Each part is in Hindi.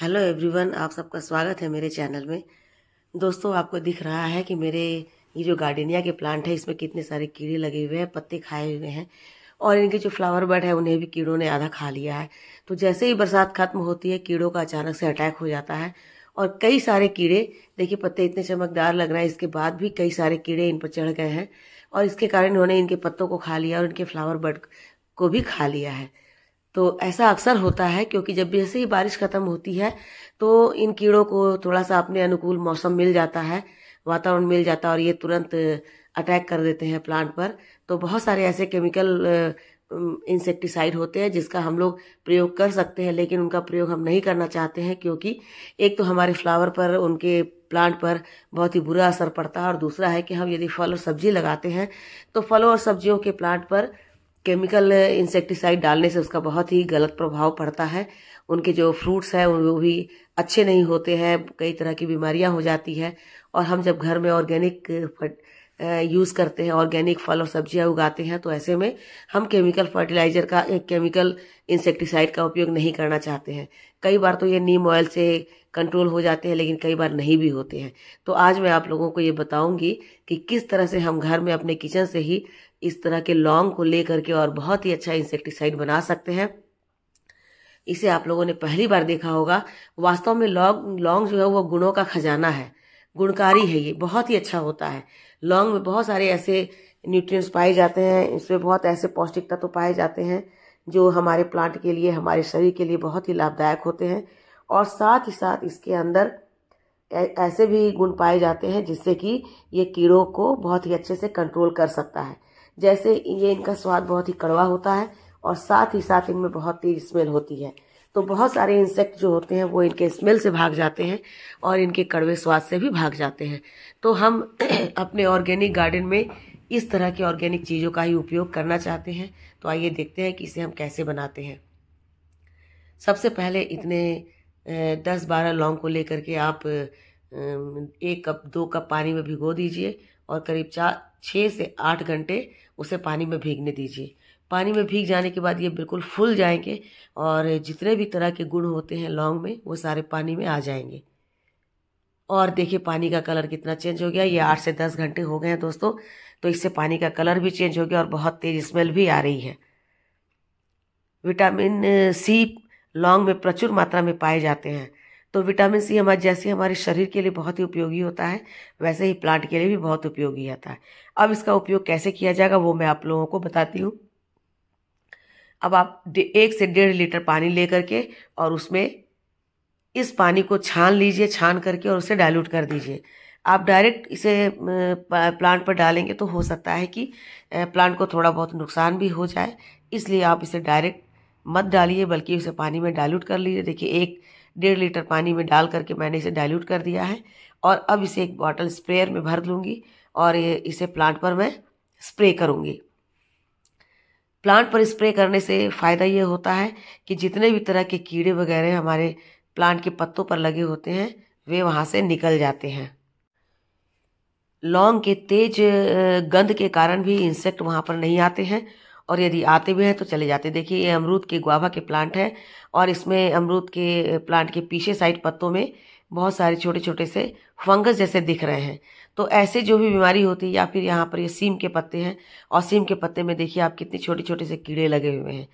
हेलो एवरीवन आप सबका स्वागत है मेरे चैनल में दोस्तों आपको दिख रहा है कि मेरे ये जो गार्डनिया के प्लांट है इसमें कितने सारे कीड़े लगे हुए हैं पत्ते खाए हुए हैं और इनके जो फ्लावर बर्ड है उन्हें भी कीड़ों ने आधा खा लिया है तो जैसे ही बरसात खत्म होती है कीड़ों का अचानक से अटैक हो जाता है और कई सारे कीड़े देखिए पत्ते इतने चमकदार लग रहे हैं इसके बाद भी कई सारे कीड़े इन पर चढ़ गए हैं और इसके कारण इन्होंने इनके पत्तों को खा लिया और इनके फ्लावर बर्ड को भी खा लिया है तो ऐसा अक्सर होता है क्योंकि जब ऐसे ही बारिश खत्म होती है तो इन कीड़ों को थोड़ा सा अपने अनुकूल मौसम मिल जाता है वातावरण मिल जाता है और ये तुरंत अटैक कर देते हैं प्लांट पर तो बहुत सारे ऐसे केमिकल इंसेक्टिसाइड होते हैं जिसका हम लोग प्रयोग कर सकते हैं लेकिन उनका प्रयोग हम नहीं करना चाहते हैं क्योंकि एक तो हमारे फ्लावर पर उनके प्लांट पर बहुत ही बुरा असर पड़ता है और दूसरा है कि हम यदि फल और सब्जी लगाते हैं तो फलों और सब्जियों के प्लांट पर केमिकल इंसेक्टिसाइड डालने से उसका बहुत ही गलत प्रभाव पड़ता है उनके जो फ्रूट्स हैं वो भी अच्छे नहीं होते हैं कई तरह की बीमारियां हो जाती है और हम जब घर में ऑर्गेनिक यूज़ करते हैं ऑर्गेनिक फल और सब्जियां उगाते हैं तो ऐसे में हम केमिकल फर्टिलाइजर का केमिकल इंसेक्टिसाइड का उपयोग नहीं करना चाहते हैं कई बार तो ये नीम ऑयल से कंट्रोल हो जाते हैं लेकिन कई बार नहीं भी होते हैं तो आज मैं आप लोगों को ये बताऊंगी कि किस तरह से हम घर में अपने किचन से ही इस तरह के लौंग को लेकर के और बहुत ही अच्छा इंसेक्टिसाइड बना सकते हैं इसे आप लोगों ने पहली बार देखा होगा वास्तव में लौंग लौंग जो है वो गुणों का खजाना है गुणकारी है ये बहुत ही अच्छा होता है लौंग में बहुत सारे ऐसे न्यूट्रिएंट्स पाए जाते हैं इसमें बहुत ऐसे पौष्टिक तत्व तो पाए जाते हैं जो हमारे प्लांट के लिए हमारे शरीर के लिए बहुत ही लाभदायक होते हैं और साथ ही साथ इसके अंदर ऐसे भी गुण पाए जाते हैं जिससे कि ये कीड़ों को बहुत ही अच्छे से कंट्रोल कर सकता है जैसे ये इनका स्वाद बहुत ही कड़वा होता है और साथ ही साथ इनमें बहुत तेज स्मेल होती है तो बहुत सारे इंसेक्ट जो होते हैं वो इनके स्मेल से भाग जाते हैं और इनके कड़वे स्वाद से भी भाग जाते हैं तो हम अपने ऑर्गेनिक गार्डन में इस तरह के ऑर्गेनिक चीज़ों का ही उपयोग करना चाहते हैं तो आइए देखते हैं कि इसे हम कैसे बनाते हैं सबसे पहले इतने दस बारह लौंग को लेकर के आप एक कप दो कप पानी में भिगो दीजिए और करीब चार छः से आठ घंटे उसे पानी में भीगने दीजिए पानी में भीग जाने के बाद ये बिल्कुल फुल जाएंगे और जितने भी तरह के गुण होते हैं लौंग में वो सारे पानी में आ जाएंगे और देखिए पानी का कलर कितना चेंज हो गया ये आठ से दस घंटे हो गए हैं दोस्तों तो इससे पानी का कलर भी चेंज हो गया और बहुत तेज स्मेल भी आ रही है विटामिन सी लौंग में प्रचुर मात्रा में पाए जाते हैं तो विटामिन सी हमारे जैसे हमारे शरीर के लिए बहुत ही उपयोगी होता है वैसे ही प्लांट के लिए भी बहुत उपयोगी होता है अब इसका उपयोग कैसे किया जाएगा वो मैं आप लोगों को बताती हूँ अब आप एक से डेढ़ लीटर पानी ले करके और उसमें इस पानी को छान लीजिए छान करके और उसे डायल्यूट कर दीजिए आप डायरेक्ट इसे प्लांट पर डालेंगे तो हो सकता है कि प्लांट को थोड़ा बहुत नुकसान भी हो जाए इसलिए आप इसे डायरेक्ट मत डालिए बल्कि उसे पानी में डायल्यूट कर लीजिए देखिए एक डेढ़ लीटर पानी में डाल करके मैंने इसे डाइल्यूट कर दिया है और अब इसे एक बॉटल स्प्रेयर में भर लूँगी और ये इसे प्लांट पर मैं स्प्रे करूँगी प्लांट पर स्प्रे करने से फ़ायदा ये होता है कि जितने भी तरह के कीड़े वगैरह हमारे प्लांट के पत्तों पर लगे होते हैं वे वहाँ से निकल जाते हैं लौंग के तेज गंध के कारण भी इंसेक्ट वहाँ पर नहीं आते हैं और यदि आते भी हैं तो चले जाते देखिए ये अमरूद के गुआवा के प्लांट है और इसमें अमरूद के प्लांट के पीछे साइड पत्तों में बहुत सारे छोटे छोटे से फंगस जैसे दिख रहे हैं तो ऐसे जो भी बीमारी होती है या फिर यहाँ पर ये सीम के पत्ते हैं और सीम के पत्ते में देखिए आप कितने छोटे छोटे से कीड़े लगे हुए हैं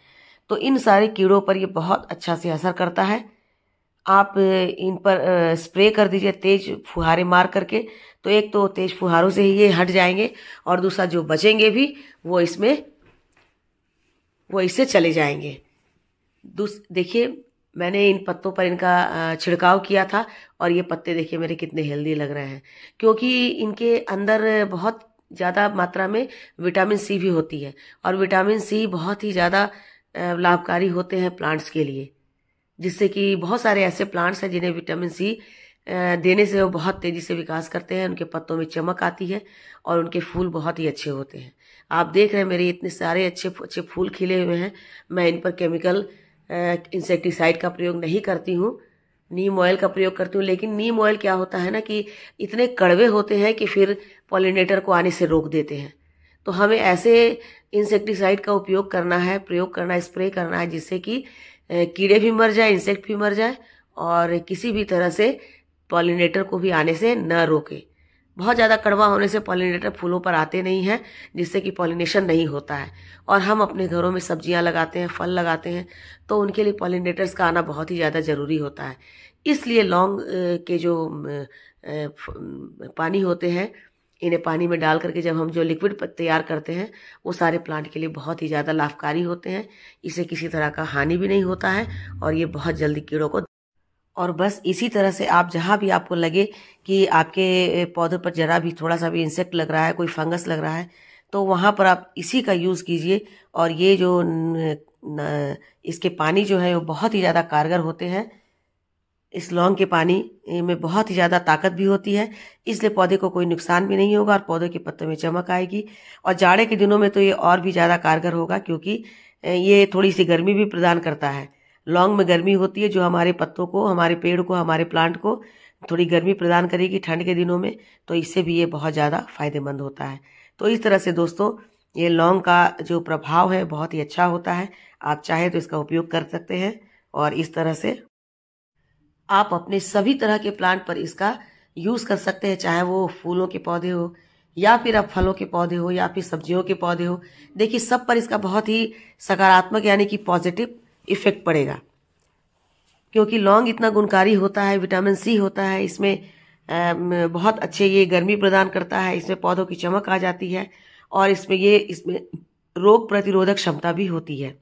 तो इन सारे कीड़ों पर ये बहुत अच्छा से असर करता है आप इन पर स्प्रे कर दीजिए तेज फुहारे मार करके तो एक तो तेज फुहारों से ही ये हट जाएंगे और दूसरा जो बचेंगे भी वो इसमें वो इससे चले जाएंगे देखिए मैंने इन पत्तों पर इनका छिड़काव किया था और ये पत्ते देखिए मेरे कितने हेल्दी लग रहे हैं क्योंकि इनके अंदर बहुत ज़्यादा मात्रा में विटामिन सी भी होती है और विटामिन सी बहुत ही ज़्यादा लाभकारी होते हैं प्लांट्स के लिए जिससे कि बहुत सारे ऐसे प्लांट्स हैं जिन्हें विटामिन सी देने से वो बहुत तेज़ी से विकास करते हैं उनके पत्तों में चमक आती है और उनके फूल बहुत ही अच्छे होते हैं आप देख रहे हैं मेरे इतने सारे अच्छे अच्छे फूल खिले हुए हैं मैं इन पर केमिकल इंसेक्टिसाइड का प्रयोग नहीं करती हूँ नीम ऑयल का प्रयोग करती हूँ लेकिन नीम ऑयल क्या होता है ना कि इतने कड़वे होते हैं कि फिर पॉलिनेटर को आने से रोक देते हैं तो हमें ऐसे इंसेक्टिसाइड का उपयोग करना है प्रयोग करना है स्प्रे करना है जिससे कि कीड़े भी मर जाए इंसेक्ट भी मर जाए और किसी भी तरह से पॉलिनेटर को भी आने से न रोके बहुत ज़्यादा कड़वा होने से पॉलिनेटर फूलों पर आते नहीं हैं जिससे कि पॉलिनेशन नहीं होता है और हम अपने घरों में सब्जियां लगाते हैं फल लगाते हैं तो उनके लिए पॉलिनेटर्स का आना बहुत ही ज़्यादा ज़रूरी होता है इसलिए लौंग के जो पानी होते हैं इन्हें पानी में डाल करके जब हम जो लिक्विड तैयार करते हैं वो सारे प्लांट के लिए बहुत ही ज़्यादा लाभकारी होते हैं इसे किसी तरह का हानि भी नहीं होता है और ये बहुत जल्दी कीड़ों को और बस इसी तरह से आप जहाँ भी आपको लगे कि आपके पौधे पर जरा भी थोड़ा सा भी इंसेक्ट लग रहा है कोई फंगस लग रहा है तो वहाँ पर आप इसी का यूज़ कीजिए और ये जो न, न, इसके पानी जो है वो बहुत ही ज़्यादा कारगर होते हैं इस लौंग के पानी में बहुत ही ज़्यादा ताकत भी होती है इसलिए पौधे को कोई नुकसान भी नहीं होगा और पौधे के पत्तों में चमक आएगी और जाड़े के दिनों में तो ये और भी ज़्यादा कारगर होगा क्योंकि ये थोड़ी सी गर्मी भी प्रदान करता है लौंग में गर्मी होती है जो हमारे पत्तों को हमारे पेड़ को हमारे प्लांट को थोड़ी गर्मी प्रदान करेगी ठंड के दिनों में तो इससे भी ये बहुत ज़्यादा फायदेमंद होता है तो इस तरह से दोस्तों ये लौंग का जो प्रभाव है बहुत ही अच्छा होता है आप चाहे तो इसका उपयोग कर सकते हैं और इस तरह से आप अपने सभी तरह के प्लांट पर इसका यूज़ कर सकते हैं चाहे वो फूलों के पौधे हो या फिर आप फलों के पौधे हो या फिर सब्जियों के पौधे हो देखिए सब पर इसका बहुत ही सकारात्मक यानी कि पॉजिटिव इफेक्ट पड़ेगा क्योंकि लौंग इतना गुणकारी होता है विटामिन सी होता है इसमें बहुत अच्छे ये गर्मी प्रदान करता है इसमें पौधों की चमक आ जाती है और इसमें ये इसमें रोग प्रतिरोधक क्षमता भी होती है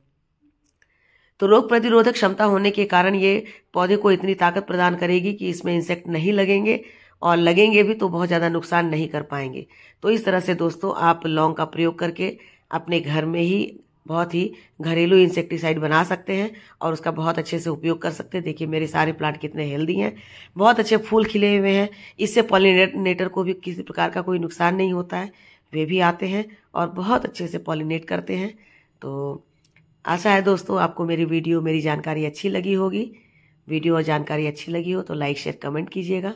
तो रोग प्रतिरोधक क्षमता होने के कारण ये पौधे को इतनी ताकत प्रदान करेगी कि इसमें इंसेक्ट नहीं लगेंगे और लगेंगे भी तो बहुत ज़्यादा नुकसान नहीं कर पाएंगे तो इस तरह से दोस्तों आप लौंग का प्रयोग करके अपने घर में ही बहुत ही घरेलू इंसेक्टिसाइड बना सकते हैं और उसका बहुत अच्छे से उपयोग कर सकते हैं देखिए मेरे सारे प्लांट कितने हेल्दी हैं बहुत अच्छे फूल खिले हुए हैं इससे पॉलिनेटर को भी किसी प्रकार का कोई नुकसान नहीं होता है वे भी आते हैं और बहुत अच्छे से पॉलिनेट करते हैं तो आशा है दोस्तों आपको मेरी वीडियो मेरी जानकारी अच्छी लगी होगी वीडियो और जानकारी अच्छी लगी हो तो लाइक शेयर कमेंट कीजिएगा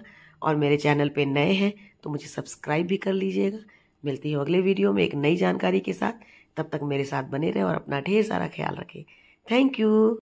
और मेरे चैनल पे नए हैं तो मुझे सब्सक्राइब भी कर लीजिएगा मिलती हूँ अगले वीडियो में एक नई जानकारी के साथ तब तक मेरे साथ बने रहें और अपना ढेर सारा ख्याल रखें थैंक यू